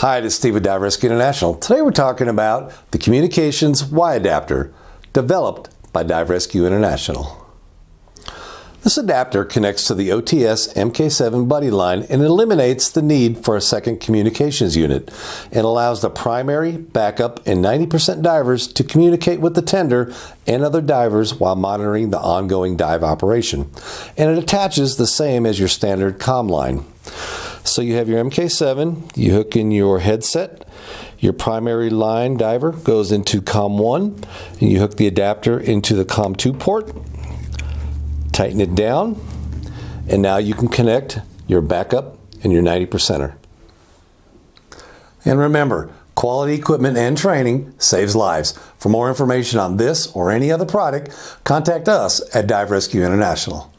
Hi, it is Steve with Rescue International. Today we're talking about the Communications Y adapter developed by Dive Rescue International. This adapter connects to the OTS MK7 buddy line and eliminates the need for a second communications unit and allows the primary, backup, and 90% divers to communicate with the tender and other divers while monitoring the ongoing dive operation. And it attaches the same as your standard com line. So you have your MK7, you hook in your headset, your primary line diver goes into COM1, and you hook the adapter into the COM2 port, tighten it down, and now you can connect your backup and your 90 percenter. And remember, quality equipment and training saves lives. For more information on this or any other product, contact us at Dive Rescue International.